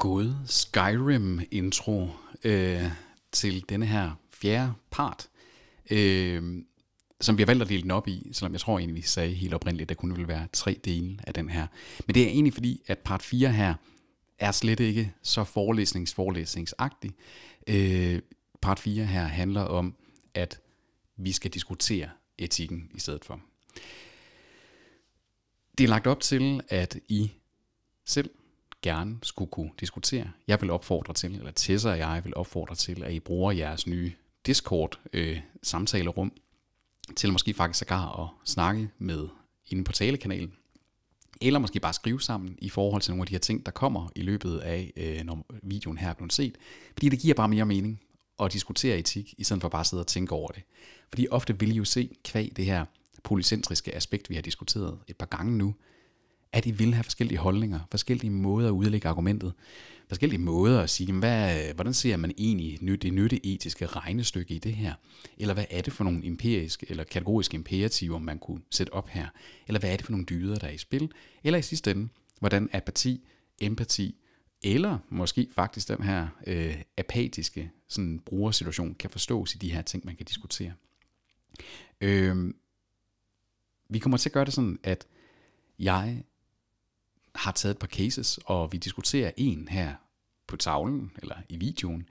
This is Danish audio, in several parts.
god Skyrim-intro øh, til denne her fjerde part, øh, som vi har valgt at dele den op i, selvom jeg tror egentlig, vi sagde helt oprindeligt, at der kunne være tre dele af den her. Men det er egentlig fordi, at part 4 her er slet ikke så forelæsningsforelæsningsagtig. Øh, part 4 her handler om, at vi skal diskutere etikken i stedet for. Det er lagt op til, at I selv gerne skulle kunne diskutere. Jeg vil opfordre til, eller Tessa og jeg vil opfordre til, at I bruger jeres nye Discord-samtalerum øh, til måske faktisk sågar at snakke med inde på talekanalen, eller måske bare skrive sammen i forhold til nogle af de her ting, der kommer i løbet af, øh, når videoen her er blevet set. Fordi det giver bare mere mening at diskutere etik, i stedet for bare at sidde og tænke over det. Fordi ofte vil I jo se kvæg det her polycentriske aspekt, vi har diskuteret et par gange nu, at I vil have forskellige holdninger, forskellige måder at udlægge argumentet, forskellige måder at sige, hvad, hvordan ser man egentlig det etiske regnestykke i det her? Eller hvad er det for nogle empiriske eller kategoriske imperativer, man kunne sætte op her? Eller hvad er det for nogle dyder, der er i spil? Eller i sidste ende, hvordan apati, empati, eller måske faktisk den her øh, apatiske sådan, brugersituation kan forstås i de her ting, man kan diskutere. Øh, vi kommer til at gøre det sådan, at jeg har taget et par cases, og vi diskuterer en her på tavlen eller i videoen.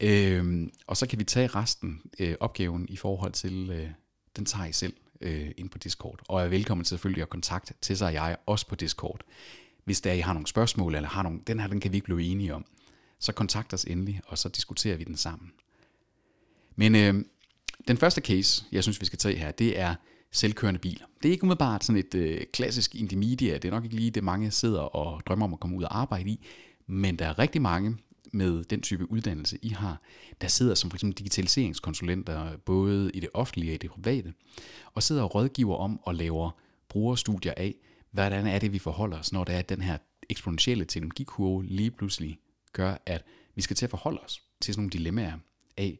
Øhm, og så kan vi tage resten, øh, opgaven i forhold til, øh, den tager I selv øh, ind på Discord. Og er velkommen til selvfølgelig at kontakte til sig og jeg også på Discord. Hvis der I har nogle spørgsmål, eller har nogle, den her den kan vi ikke blive enige om, så kontakt os endelig, og så diskuterer vi den sammen. Men øh, den første case, jeg synes, vi skal tage her, det er selvkørende biler. Det er ikke umiddelbart sådan et øh, klassisk intermedia, det er nok ikke lige det, mange sidder og drømmer om at komme ud og arbejde i, men der er rigtig mange med den type uddannelse, I har, der sidder som f.eks. digitaliseringskonsulenter, både i det offentlige og i det private, og sidder og rådgiver om og laver brugerstudier af, hvordan er det, vi forholder os, når det er at den her eksponentielle teknologikurve lige pludselig gør, at vi skal til at forholde os til sådan nogle dilemmaer af,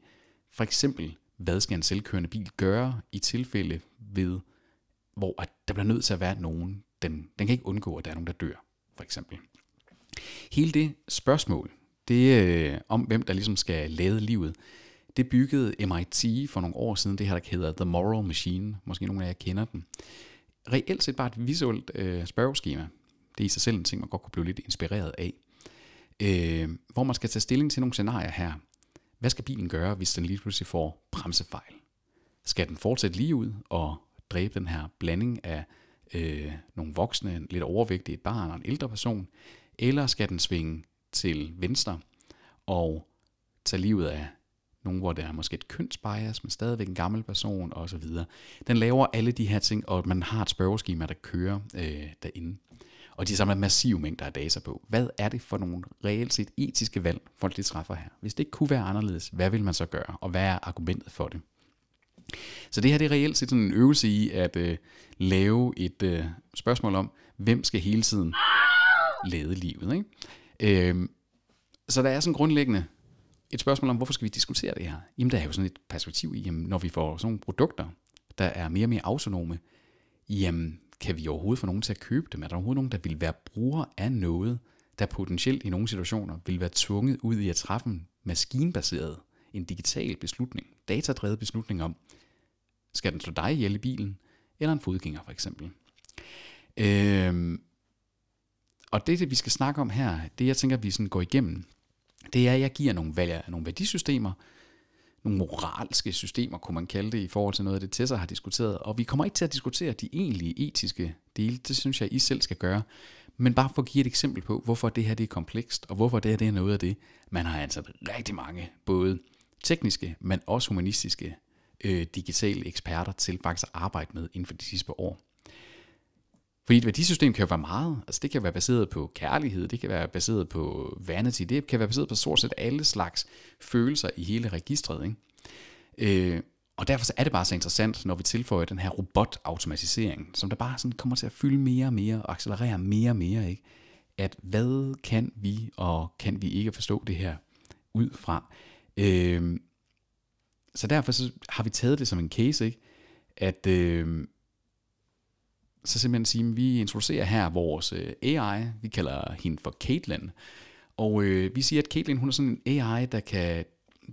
for eksempel, hvad skal en selvkørende bil gøre i tilfælde ved, hvor der bliver nødt til at være nogen, den, den kan ikke undgå, at der er nogen, der dør, for eksempel. Hele det spørgsmål, det øh, om hvem der ligesom skal lade livet, det byggede MIT for nogle år siden, det her, der hedder The Moral Machine, måske nogle af jer kender den. Reelt set bare et visuelt øh, spørgeskema. Det er i sig selv en ting, man godt kunne blive lidt inspireret af. Øh, hvor man skal tage stilling til nogle scenarier her. Hvad skal bilen gøre, hvis den lige pludselig får bremsefejl? Skal den fortsætte lige ud og dræbe den her blanding af øh, nogle voksne, en lidt overvægtig, et barn og en ældre person? Eller skal den svinge til venstre og tage livet af nogen, hvor der er måske et kønsbias, men stadigvæk en gammel person osv. Den laver alle de her ting, og man har et spørgeskema, der kører øh, derinde og de samler massive mængder af data på. Hvad er det for nogle reelt set etiske valg, folk de træffer her? Hvis det ikke kunne være anderledes, hvad vil man så gøre, og hvad er argumentet for det? Så det her det er reelt set sådan en øvelse i at øh, lave et øh, spørgsmål om, hvem skal hele tiden lede livet. Ikke? Øh, så der er sådan grundlæggende et spørgsmål om, hvorfor skal vi diskutere det her? Jamen, der er jo sådan et perspektiv i, jamen, når vi får sådan nogle produkter, der er mere og mere autonome, jamen, kan vi overhovedet få nogen til at købe dem? Er der overhovedet nogen, der vil være bruger af noget, der potentielt i nogle situationer vil være tvunget ud i at træffe en maskinbaseret, en digital beslutning, datadrevet beslutning om, skal den slå dig ihjel i bilen, eller en fodgænger for eksempel. Øhm, og det, det vi skal snakke om her, det jeg tænker, vi sådan går igennem, det er, at jeg giver nogle, valg, nogle værdisystemer, nogle moralske systemer, kunne man kalde det, i forhold til noget af det, Tessa har diskuteret. Og vi kommer ikke til at diskutere de egentlige etiske dele, det synes jeg, I selv skal gøre. Men bare for at give et eksempel på, hvorfor det her det er komplekst, og hvorfor det her det er noget af det, man har ansat rigtig mange, både tekniske, men også humanistiske øh, digitale eksperter til faktisk at arbejde med inden for de sidste par år. Fordi et værdisystem kan jo være meget. Altså det kan være baseret på kærlighed, det kan være baseret på vanity, det kan være baseret på stort set alle slags følelser i hele registret. Ikke? Øh, og derfor så er det bare så interessant, når vi tilføjer den her robotautomatisering, som der bare sådan kommer til at fylde mere og mere og accelerere mere og mere. Ikke? At hvad kan vi og kan vi ikke forstå det her ud fra? Øh, så derfor så har vi taget det som en case, ikke? at... Øh, så simpelthen sige, at vi introducerer her vores øh, AI, vi kalder hende for Caitlin, og øh, vi siger, at Caitlin hun er sådan en AI, der kan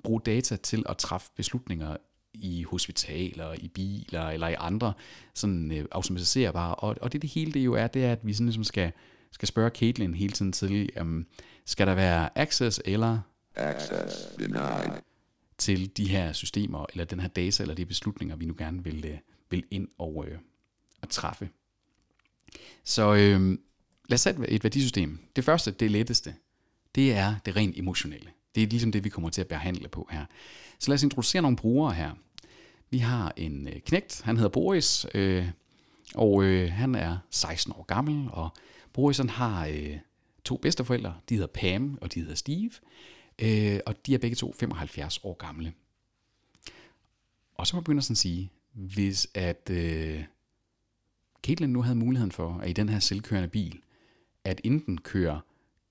bruge data til at træffe beslutninger i hospitaler, i biler eller i andre sådan øh, automatiserbare. Og, og det det hele det jo er, det er, at vi sådan ligesom skal, skal spørge Caitlin hele tiden til, øhm, skal der være access eller access denied. til de her systemer, eller den her data, eller de beslutninger, vi nu gerne vil, øh, vil ind og, øh, og træffe. Så øh, lad os sætte et værdisystem. Det første, det letteste, det er det rent emotionelle. Det er ligesom det, vi kommer til at behandle på her. Så lad os introducere nogle brugere her. Vi har en øh, knægt, han hedder Boris, øh, og øh, han er 16 år gammel, og Boris han har øh, to bedsteforældre, de hedder Pam og de hedder Steve, øh, og de er begge to 75 år gamle. Og så må man begynde at sige, hvis at øh, Caitlin nu havde muligheden for, at i den her selvkørende bil, at enten køre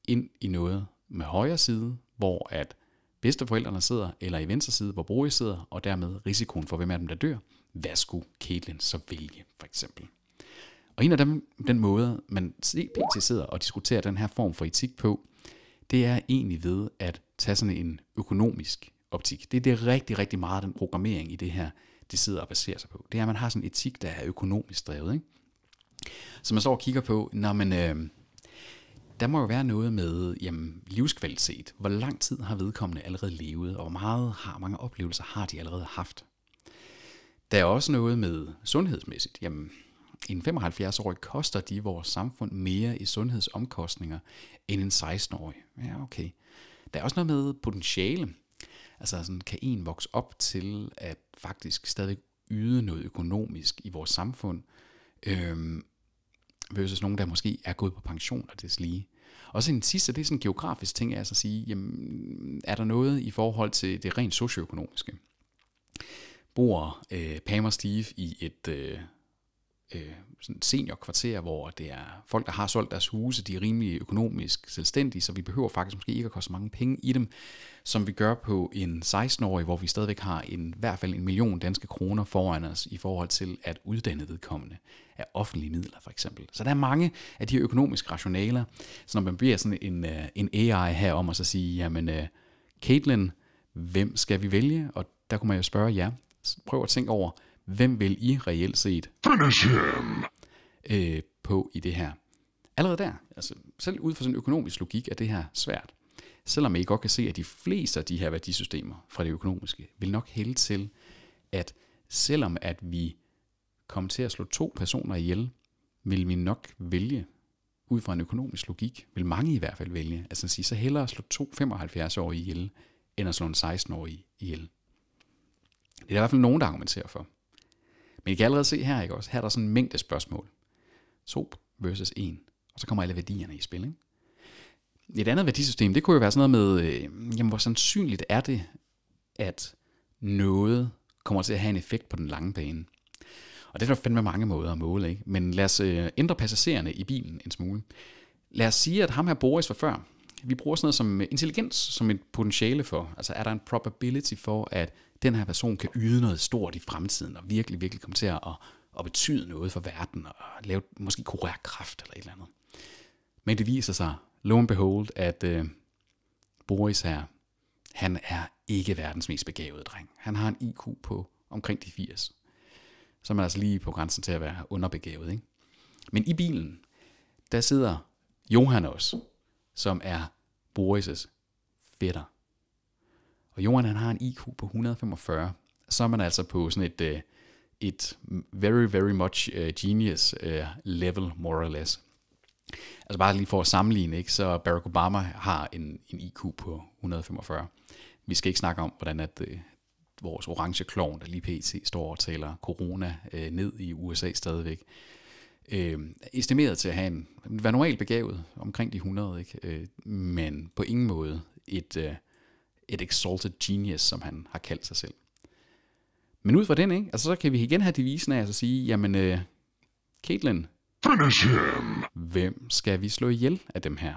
ind i noget med højre side, hvor at bedsteforældrene sidder, eller i venstre side, hvor Boris sidder, og dermed risikoen for, hvem af dem, der dør. Hvad skulle Caitlin så vælge, for eksempel? Og en af dem, den måde, man pt. sidder og diskuterer den her form for etik på, det er egentlig ved at tage sådan en økonomisk optik. Det er det rigtig, rigtig meget den programmering i det her, det sidder og baserer sig på. Det er, at man har sådan en etik, der er økonomisk drevet. Ikke? Så man står og kigger på, når man, øh, der må jo være noget med jamen, livskvalitet. Hvor lang tid har vedkommende allerede levet, og hvor meget har, mange oplevelser har de allerede haft? Der er også noget med sundhedsmæssigt. Jamen, en 75-årig koster de vores samfund mere i sundhedsomkostninger end en 16-årig. Ja, okay. Der er også noget med potentiale. Altså, sådan, kan en vokse op til at faktisk stadig yde noget økonomisk i vores samfund, øhm, versus nogen, der måske er gået på pension og lige. Og så en sidste, det er sådan en geografisk ting, altså at sige, jamen, er der noget i forhold til det rent socioøkonomiske? Bor øh, Pam og Steve i et øh, øh, sådan seniorkvarter, hvor det er folk, der har solgt deres huse, de er rimelig økonomisk selvstændige, så vi behøver faktisk måske ikke at koste mange penge i dem, som vi gør på en 16-årig, hvor vi stadigvæk har en, i hvert fald en million danske kroner foran os i forhold til at uddanne vedkommende af offentlige midler for eksempel. Så der er mange af de økonomiske rationaler, så når man bliver sådan en, øh, en AI her om at så sige, jamen øh, Caitlin, hvem skal vi vælge? Og der kunne man jo spørge jer, ja. prøv at tænke over, hvem vil I reelt set øh, på i det her? Allerede der, altså selv ud fra sådan en økonomisk logik, er det her svært. Selvom I godt kan se, at de fleste af de her værdisystemer fra det økonomiske, vil nok hælde til, at selvom at vi kommer til at slå to personer ihjel, vil vi nok vælge, ud fra en økonomisk logik, vil mange i hvert fald vælge, altså at sige, så hellere at slå to 75-årige ihjel, end at slå en 16-årig ihjel. Det er der i hvert fald nogen, der argumenterer for. Men I kan allerede se her, ikke også? Her er der sådan en mængde spørgsmål. 2 versus 1. Og så kommer alle værdierne i spil, ikke? Et andet værdisystem, det kunne jo være sådan noget med, øh, jamen, hvor sandsynligt er det, at noget kommer til at have en effekt på den lange bane. Og det er der fandme mange måder at måle, ikke? Men lad os øh, ændre passagererne i bilen en smule. Lad os sige, at ham her Boris var før, vi bruger sådan noget som øh, intelligens som et potentiale for. Altså er der en probability for, at den her person kan yde noget stort i fremtiden, og virkelig, virkelig komme til at, at betyde noget for verden, og lave måske kurere kraft eller et eller andet. Men det viser sig, lo and behold, at øh, Boris her, han er ikke verdens mest begavede dreng. Han har en IQ på omkring de 80. Så er man altså lige på grænsen til at være underbegavet. Ikke? Men i bilen, der sidder Johan også, som er Boris' fætter. Og Johan han har en IQ på 145, så er man altså på sådan et, øh, et very, very much øh, genius øh, level, more or less. Altså bare lige for at sammenligne, ikke, så Barack Obama har en, en IQ på 145. Vi skal ikke snakke om, hvordan at, vores orange klovn, der lige pt. står og taler corona øh, ned i USA stadigvæk, øh, estimeret til at have en, være normalt begavet, omkring de 100, ikke? Øh, men på ingen måde et, øh, et exalted genius, som han har kaldt sig selv. Men ud fra den, ikke? Altså, så kan vi igen have devisen af at altså sige, jamen, øh, Caitlin, Finish him. hvem skal vi slå ihjel af dem her?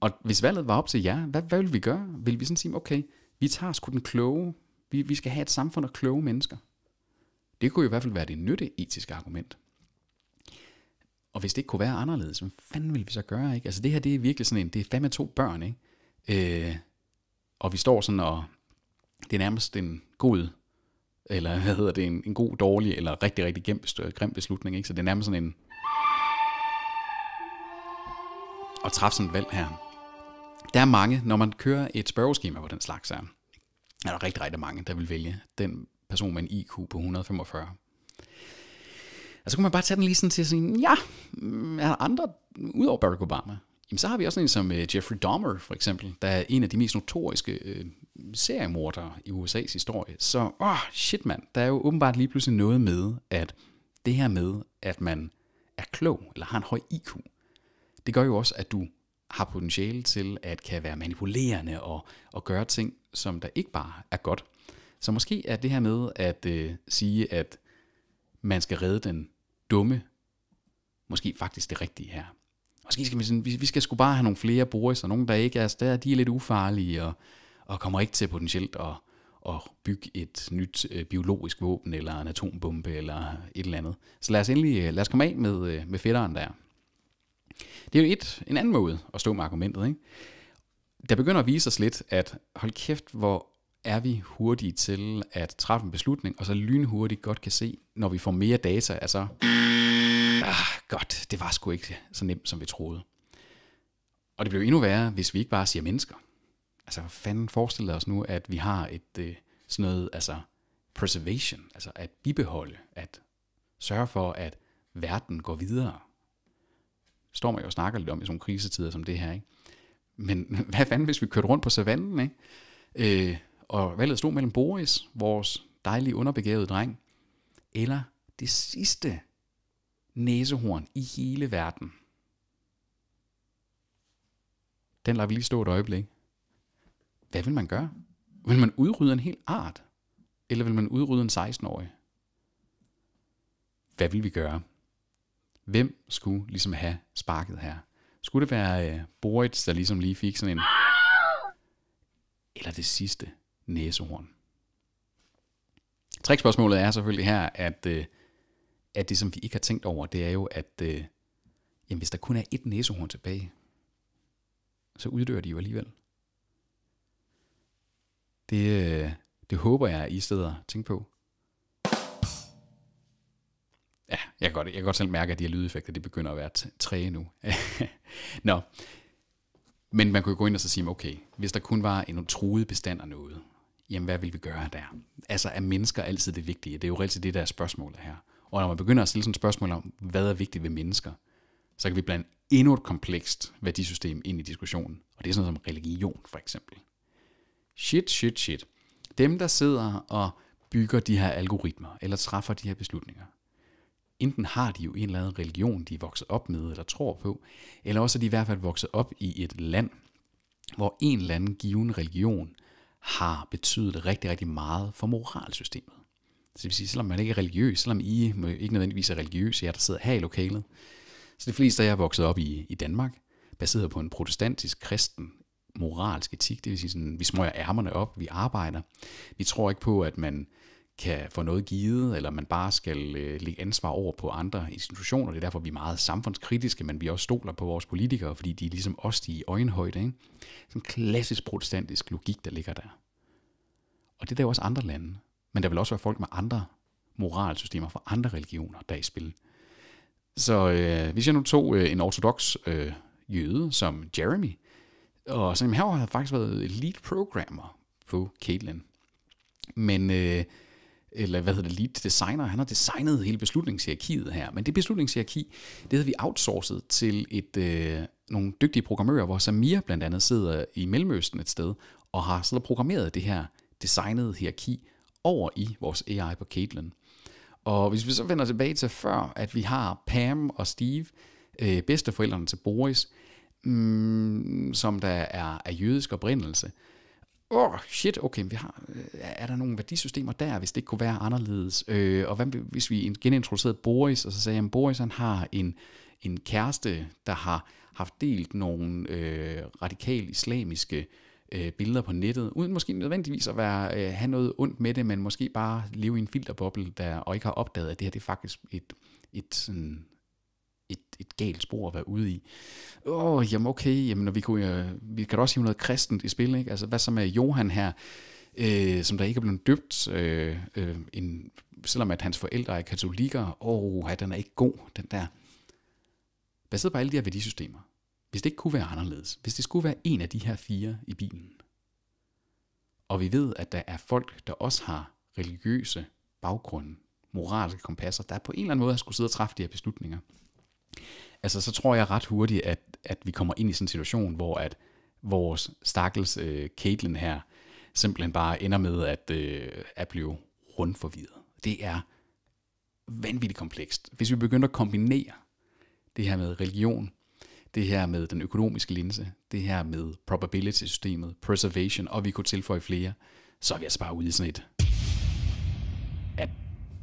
Og hvis valget var op til jer, hvad, hvad ville vi gøre? Vil vi sådan sige, okay, vi tager sgu den kloge, vi, vi skal have et samfund af kloge mennesker. Det kunne jo i hvert fald være det nytte etiske argument. Og hvis det ikke kunne være anderledes, hvad fanden ville vi så gøre? Ikke? Altså det her, det er virkelig sådan en, det er fandme to børn, ikke? Øh, og vi står sådan og, det er nærmest en god, eller hvad hedder det, en, en god, dårlig, eller rigtig, rigtig grim, grim beslutning, ikke? Så det er nærmest sådan en, at træffe sådan et valg her. Der er mange, når man kører et spørgeskema på den slags her, er der rigtig, rigtig mange, der vil vælge den person med en IQ på 145. Og så kunne man bare tage den lige sådan til sådan, ja, mm, er der andre udover Barack Obama? Jamen, så har vi også en som øh, Jeffrey Dahmer, for eksempel, der er en af de mest notoriske øh, seriemordere i USA's historie. Så, åh, oh, shit mand, der er jo åbenbart lige pludselig noget med, at det her med, at man er klog, eller har en høj IQ, det gør jo også, at du har potentiale til at kan være manipulerende og, og gøre ting, som der ikke bare er godt. Så måske er det her med at øh, sige, at man skal redde den dumme måske faktisk det rigtige her. Måske skal vi, sådan, vi, vi skal sgu bare have nogle flere Boris, og nogle, der ikke er, der, de er lidt ufarlige, og, og kommer ikke til potentielt at, at bygge et nyt øh, biologisk våben, eller en atombombe, eller et eller andet. Så lad os endelig øh, lad os komme af med, øh, med fætteren der. Det er jo et, en anden måde at stå med argumentet. Ikke? Der begynder at vise os lidt, at hold kæft, hvor er vi hurtige til at træffe en beslutning, og så lynhurtigt godt kan se, når vi får mere data, altså, ah, godt, det var sgu ikke så nemt, som vi troede. Og det bliver endnu værre, hvis vi ikke bare siger mennesker. Altså, hvad fanden forestiller os nu, at vi har et øh, sådan noget, altså preservation, altså at bibeholde, at sørge for, at verden går videre. Står man jo og snakker lidt om i sådan nogle krisetider som det her, ikke? Men hvad fanden, hvis vi kørte rundt på savannen, ikke? Øh, og valget stod mellem Boris, vores dejlige underbegavede dreng, eller det sidste næsehorn i hele verden. Den lader vi lige stå et øjeblik. Hvad vil man gøre? Vil man udrydde en hel art? Eller vil man udrydde en 16-årig? Hvad vil vi gøre? Hvem skulle ligesom have sparket her? Skulle det være øh, Boris, der ligesom lige fik sådan en... Eller det sidste? næsehorn. Trækspørgsmålet er selvfølgelig her, at, øh, at det, som vi ikke har tænkt over, det er jo, at øh, jamen, hvis der kun er et næsehorn tilbage, så uddør de jo alligevel. Det, øh, det håber jeg, I steder tænker på. Ja, jeg kan, godt, jeg kan godt selv mærke, at de her lydeffekter, det begynder at være træ nu. Nå, men man kunne jo gå ind og så sige, okay, hvis der kun var en truet bestand af noget, jamen hvad vil vi gøre der? Altså er mennesker altid det vigtige? Det er jo reelt det, der er spørgsmålet her. Og når man begynder at stille sådan et spørgsmål om, hvad er vigtigt ved mennesker, så kan vi blande endnu et komplekst værdisystem ind i diskussionen. Og det er sådan noget som religion, for eksempel. Shit, shit, shit. Dem, der sidder og bygger de her algoritmer, eller træffer de her beslutninger, enten har de jo en eller anden religion, de er vokset op med, eller tror på, eller også er de i hvert fald vokset op i et land, hvor en eller anden given religion har betydet rigtig, rigtig meget for moralsystemet. Så det vil sige, selvom man ikke er religiøs, selvom I ikke nødvendigvis er religiøse, jeg der sidder her i lokalet, så de fleste af jer er vokset op i, i Danmark, baseret på en protestantisk kristen moralsk etik, det vil sige sådan, vi smøger ærmerne op, vi arbejder, vi tror ikke på, at man kan få noget givet, eller man bare skal øh, lægge ansvar over på andre institutioner. Det er derfor, vi er meget samfundskritiske, men vi også stoler på vores politikere, fordi de er ligesom os, de er i øjenhøjde. Ikke? Sådan klassisk protestantisk logik, der ligger der. Og det er der jo også andre lande. Men der vil også være folk med andre moralsystemer fra andre religioner, der er i spil. Så øh, hvis jeg nu tog øh, en ortodox øh, jøde som Jeremy, og så jamen, han har faktisk været lead programmer på Caitlin. Men øh, eller hvad hedder det, lead designer, han har designet hele beslutningshierarkiet her. Men det beslutningshierarki, det havde vi outsourcet til et, øh, nogle dygtige programmører, hvor Samir blandt andet sidder i Mellemøsten et sted, og har så programmeret det her designede hierarki over i vores AI på Caitlin. Og hvis vi så vender tilbage til før, at vi har Pam og Steve, øh, bedsteforældrene til Boris, mm, som der er af jødisk oprindelse, øh, åh, oh, shit, okay, vi har, øh, er der nogle værdisystemer der, hvis det ikke kunne være anderledes? Øh, og hvad, hvis vi genintroducerede Boris, og så sagde jeg, Boris han har en, en kæreste, der har haft delt nogle øh, radikale islamiske øh, billeder på nettet, uden måske nødvendigvis at være, øh, have noget ondt med det, men måske bare leve i en filterboble, der, og ikke har opdaget, at det her det er faktisk et, et sådan et, et galt spor at være ude i. Åh, oh, jamen okay, jamen, vi, kunne, øh, vi kan da også hive noget kristent i spil, ikke? Altså, hvad så med Johan her, øh, som der ikke er blevet døbt, øh, øh en, selvom at hans forældre er katolikker, åh, oh, den er ikke god, den der. Baseret på alle de her værdisystemer, hvis det ikke kunne være anderledes, hvis det skulle være en af de her fire i bilen, og vi ved, at der er folk, der også har religiøse baggrunde, moralske kompasser, der på en eller anden måde har skulle sidde og træffe de her beslutninger, Altså, så tror jeg ret hurtigt, at, at vi kommer ind i sådan en situation, hvor at vores stakkels øh, Caitlin her, simpelthen bare ender med at, øh, at blive rundt forvirret. Det er vanvittigt komplekst. Hvis vi begynder at kombinere det her med religion, det her med den økonomiske linse, det her med probability-systemet, preservation, og vi kunne tilføje flere, så er vi altså bare ude i sådan et, at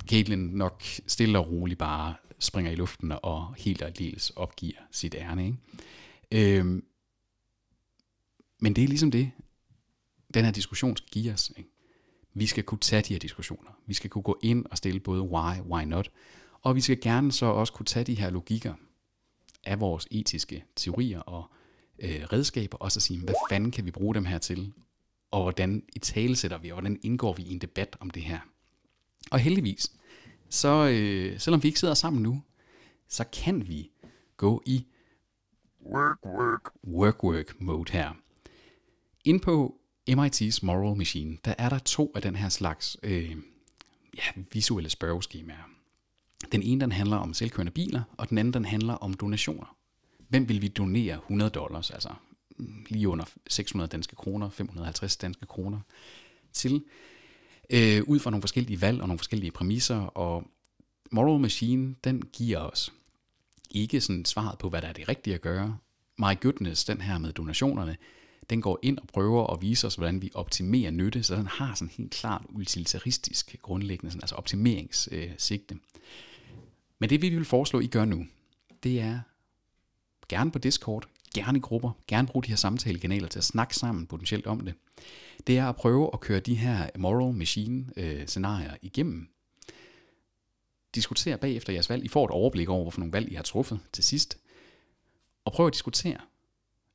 Caitlin nok stille og roligt bare springer i luften og helt og aldeles opgiver sit ærne. Ikke? Øhm, men det er ligesom det, den her diskussion skal give os. Ikke? Vi skal kunne tage de her diskussioner. Vi skal kunne gå ind og stille både why, why not, og vi skal gerne så også kunne tage de her logikker af vores etiske teorier og øh, redskaber, og så sige, hvad fanden kan vi bruge dem her til, og hvordan i tale sætter vi, og hvordan indgår vi i en debat om det her. Og heldigvis, så øh, selvom vi ikke sidder sammen nu, så kan vi gå i work, work, work, work mode her. Ind på MIT's Moral Machine, der er der to af den her slags øh, ja, visuelle spørgeskemaer. Den ene den handler om selvkørende biler, og den anden den handler om donationer. Hvem vil vi donere 100 dollars, altså lige under 600 danske kroner, 550 danske kroner, til øh, ud fra nogle forskellige valg og nogle forskellige præmisser, og Moral Machine, den giver os ikke sådan svaret på, hvad der er det rigtige at gøre. My goodness, den her med donationerne, den går ind og prøver at vise os, hvordan vi optimerer nytte, så den har sådan helt klart utilitaristisk grundlæggende, sådan, altså optimeringssigte. Øh, Men det vi vil foreslå, I gør nu, det er gerne på Discord, gerne i grupper, gerne bruge de her samtalekanaler til at snakke sammen potentielt om det, det er at prøve at køre de her moral machine øh, scenarier igennem. Diskutere bagefter jeres valg. I får et overblik over, hvorfor nogle valg I har truffet til sidst. Og prøv at diskutere.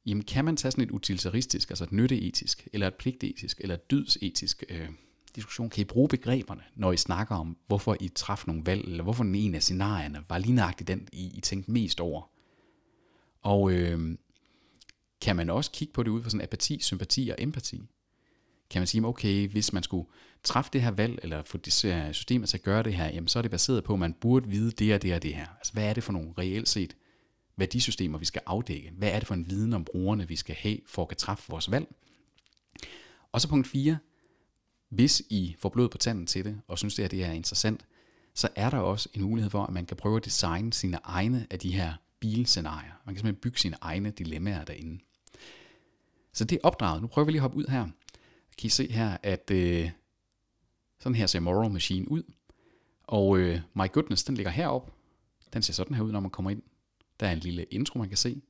Jamen, kan man tage sådan et utilitaristisk, altså et nytteetisk, eller et pligtetisk, eller et dydsetisk øh, diskussion? Kan I bruge begreberne, når I snakker om, hvorfor I træffede nogle valg, eller hvorfor den ene af scenarierne var lige nøjagtigt den, I, I tænkte mest over? Og øh, kan man også kigge på det ud fra sådan apati, sympati og empati? Kan man sige, okay, hvis man skulle træffe det her valg, eller få systemet til at gøre det her, jamen så er det baseret på, at man burde vide det og det og det her. Altså hvad er det for nogle reelt set værdisystemer, vi skal afdække? Hvad er det for en viden om brugerne, vi skal have for at kan træffe vores valg? Og så punkt 4. Hvis I får blod på tanden til det, og synes det her det er interessant, så er der også en mulighed for, at man kan prøve at designe sine egne af de her bilscenarier. Man kan simpelthen bygge sine egne dilemmaer derinde. Så det er opdraget. Nu prøver vi lige at hoppe ud her. Kan I se her, at øh, sådan her ser Moral Machine ud. Og øh, My Goodness, den ligger herop. Den ser sådan her ud, når man kommer ind. Der er en lille intro, man kan se.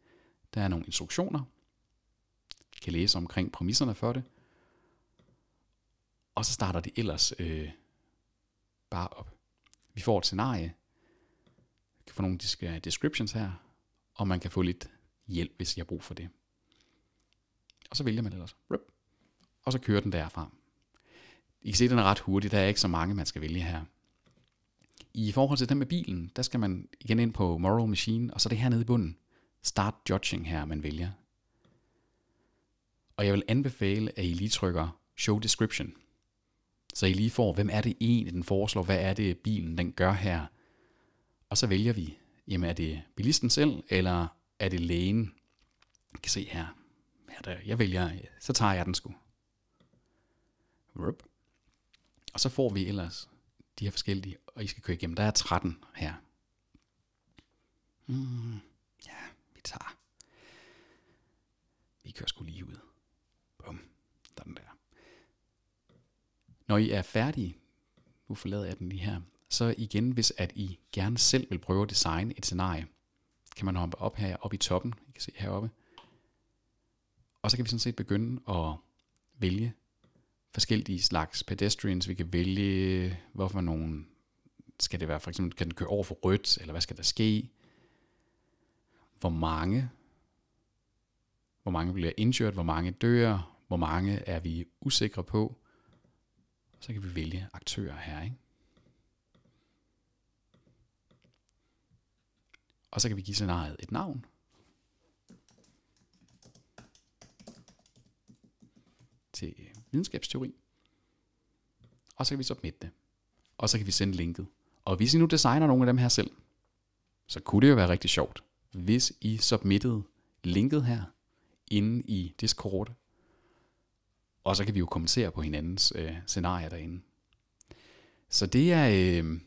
Der er nogle instruktioner. Jeg kan læse omkring præmisserne for det. Og så starter det ellers øh, bare op. Vi får et scenarie. Vi kan få nogle øh, descriptions her og man kan få lidt hjælp, hvis jeg har brug for det. Og så vælger man ellers. Og så kører den derfra. I kan se, den er ret hurtig. Der er ikke så mange, man skal vælge her. I forhold til den med bilen, der skal man igen ind på Moral Machine, og så det her nede i bunden. Start judging her, man vælger. Og jeg vil anbefale, at I lige trykker Show Description. Så I lige får, hvem er det egentlig, den foreslår, hvad er det bilen, den gør her. Og så vælger vi Jamen er det bilisten selv, eller er det lægen? Jeg kan se her, her der, jeg vælger, så tager jeg den sgu. Og så får vi ellers de her forskellige, og I skal køre igennem. Der er 13 her. Mm, ja, vi tager. Vi kører sgu lige ud. Bum. Der er den der. Når I er færdige, nu forlader jeg den lige her, så igen, hvis at I gerne selv vil prøve at designe et scenarie, kan man hoppe op her oppe i toppen, I kan se heroppe. Og så kan vi sådan set begynde at vælge forskellige slags pedestrians. Vi kan vælge, hvorfor nogen skal det være, for eksempel kan den køre over for rødt, eller hvad skal der ske? Hvor mange? Hvor mange bliver injured? Hvor mange dør? Hvor mange er vi usikre på? Så kan vi vælge aktører her, ikke? Og så kan vi give scenariet et navn. til videnskabsteori. Og så kan vi submitte det. Og så kan vi sende linket. Og hvis I nu designer nogle af dem her selv, så kunne det jo være rigtig sjovt, hvis I submittede linket her inde i Discord. Og så kan vi jo kommentere på hinandens øh, scenarier derinde. Så det er, øh,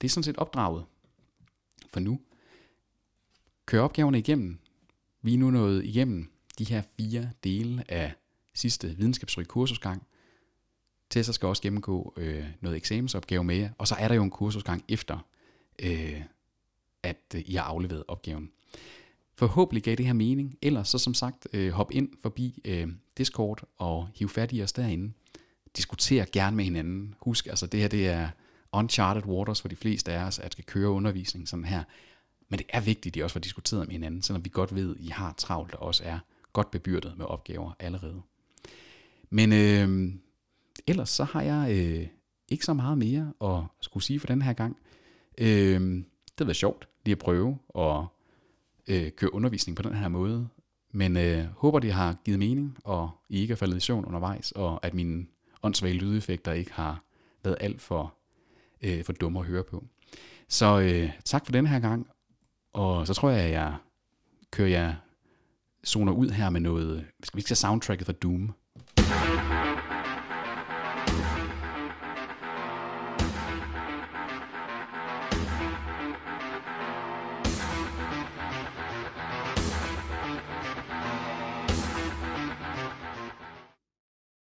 det er sådan set opdraget for nu køre opgaverne igennem. Vi er nu nået igennem de her fire dele af sidste videnskabsrig kursusgang. Tessa skal også gennemgå øh, noget eksamensopgave med jer, og så er der jo en kursusgang efter, øh, at øh, I har afleveret opgaven. Forhåbentlig gav det her mening, ellers så som sagt, øh, hop ind forbi øh, Discord og hiv fat i os derinde. Diskuter gerne med hinanden. Husk, altså det her det er uncharted waters for de fleste af os, at skal køre undervisning sådan her. Men det er vigtigt, at de også får diskuteret med hinanden, selvom vi godt ved, at I har travlt og også er godt bebyrdet med opgaver allerede. Men øh, ellers så har jeg øh, ikke så meget mere at skulle sige for den her gang. Øh, det var sjovt lige at prøve at øh, køre undervisning på den her måde. Men øh, håber, det har givet mening, og I ikke er faldet i søvn undervejs, og at mine åndssvage lydeffekter ikke har været alt for, øh, for dumme at høre på. Så øh, tak for den her gang, og så tror jeg, at jeg kører jeg zoner ud her med noget, vi skal have soundtracket fra Doom?